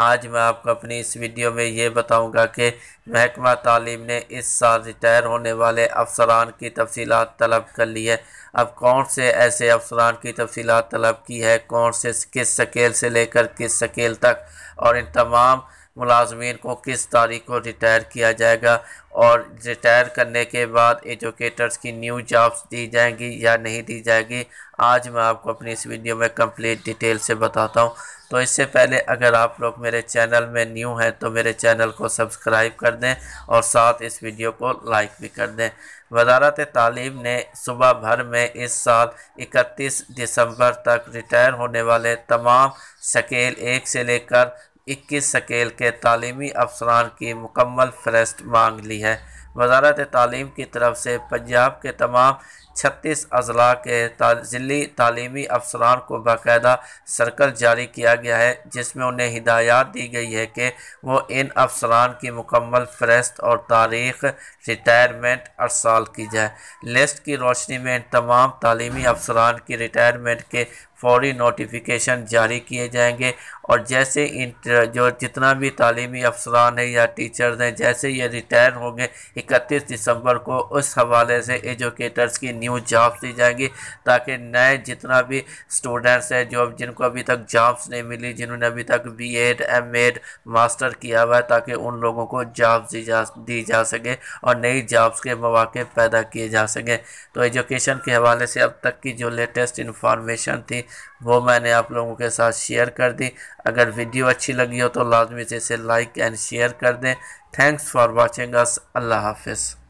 आज मैं आपको अपनी इस वीडियो में ये बताऊंगा कि महकमा तालीम ने इस साल रिटायर होने वाले अफसरान की तफसीत तलब कर ली है अब कौन से ऐसे अफसरान की तफसीत तलब की है कौन से किस स्केल से लेकर किस स्केल तक और इन तमाम मुलाजमीन को किस तारीख को रिटायर किया जाएगा और रिटायर करने के बाद एजुकेटर्स की न्यू जॉब्स दी जाएंगी या नहीं दी जाएगी आज मैं आपको अपनी इस वीडियो में कंप्लीट डिटेल से बताता हूँ तो इससे पहले अगर आप लोग मेरे चैनल में न्यू हैं तो मेरे चैनल को सब्सक्राइब कर दें और साथ इस वीडियो को लाइक भी कर दें वजारत तालीम ने सुबह भर में इस साल 31 दिसंबर तक रिटायर होने वाले तमाम शकेल एक से लेकर इक्कीस सकेल के तलीमी अफसरान की मुकम्मल फहरस्त मांग ली है वजारत तलीम की तरफ से पंजाब के तमाम छत्तीस अजला के ज़िली तालीमी अफसरान को बाकायदा सर्कल जारी किया गया है जिसमें उन्हें हिदायत दी गई है कि वो इन अफसरान की मुकम्मल फहरस्त और तारीख रिटायरमेंट अरसाल की जाए लिस्ट की रोशनी में इन तमाम तालीमी अफसरान की रिटायरमेंट के फौरी नोटिफिकेशन जारी किए जाएंगे और जैसे इन जो जितना भी तालीमी अफसरान है या टीचर्स हैं जैसे ये रिटायर होंगे इकतीस दिसंबर को उस हवाले से एजुकेटर्स की न्यू जॉब्स दी जाएंगी ताकि नए जितना भी स्टूडेंट्स हैं जो जिनको अभी तक जॉब्स नहीं मिली जिन्होंने अभी तक B Ed M Ed master किया हुआ है ताकि उन लोगों को जॉब्स दी जा दी जा सके और नई जॉब्स के मौाक़े पैदा किए जा सकें तो एजुकेशन के हवाले से अब तक की जो लेटेस्ट इन्फॉर्मेशन थी वो मैंने आप लोगों के साथ शेयर कर दी अगर वीडियो अच्छी लगी हो तो लाजमी से इसे लाइक एंड शेयर कर दें थैंक्स फॉर वॉचिंग अस अल्लाह हाफिज़